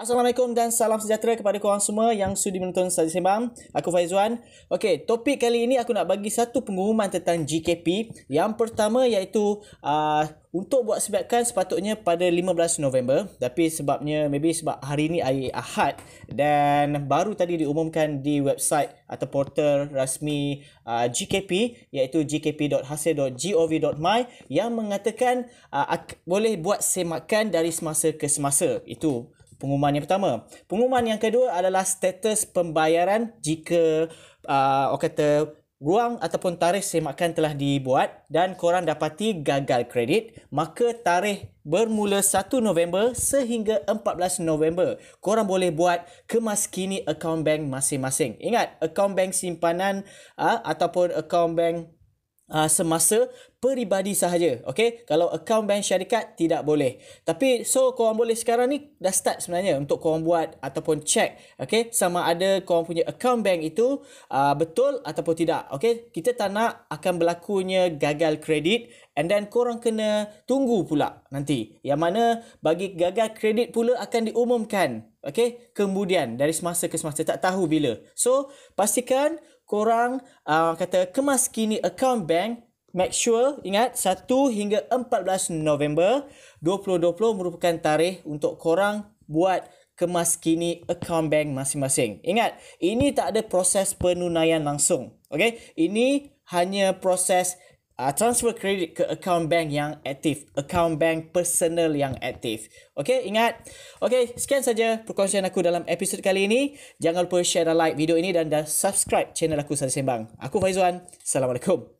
Assalamualaikum dan salam sejahtera kepada korang semua yang sudi menonton Saja Sembang. Aku Faizwan. Okey, topik kali ini aku nak bagi satu pengumuman tentang GKP. Yang pertama iaitu uh, untuk buat sebabkan sepatutnya pada 15 November. Tapi sebabnya, maybe sebab hari ini air Ahad dan baru tadi diumumkan di website atau portal rasmi uh, GKP iaitu gkp.hasil.gov.my yang mengatakan uh, boleh buat semakan dari semasa ke semasa. Itu pengumuman yang pertama. Pengumuman yang kedua adalah status pembayaran jika uh, orang kata ruang ataupun tarikh semakan telah dibuat dan korang dapati gagal kredit, maka tarikh bermula 1 November sehingga 14 November. Korang boleh buat kemaskini akaun bank masing-masing. Ingat, akaun bank simpanan uh, ataupun akaun bank uh, semasa peribadi sahaja. Okay? Kalau account bank syarikat, tidak boleh. Tapi, so korang boleh sekarang ni dah start sebenarnya untuk korang buat ataupun check. Okay? Sama ada korang punya account bank itu uh, betul ataupun tidak. Okay? Kita tak nak akan berlakunya gagal kredit and then korang kena tunggu pula nanti. Yang mana bagi gagal kredit pula akan diumumkan. Okay? Kemudian, dari semasa ke semasa. Tak tahu bila. So, pastikan korang uh, kata kemas kini account bank make sure ingat 1 hingga 14 November 2020 merupakan tarikh untuk korang buat kemas kini account bank masing-masing. Ingat, ini tak ada proses penunaian langsung. Okay, ini hanya proses uh, transfer kredit ke account bank yang aktif. Account bank personal yang aktif. Okay, ingat. Okay, sekian saja perkongsian aku dalam episod kali ini. Jangan lupa share dan like video ini dan dah subscribe channel aku Sari Sembang. Aku Faizuan. Assalamualaikum.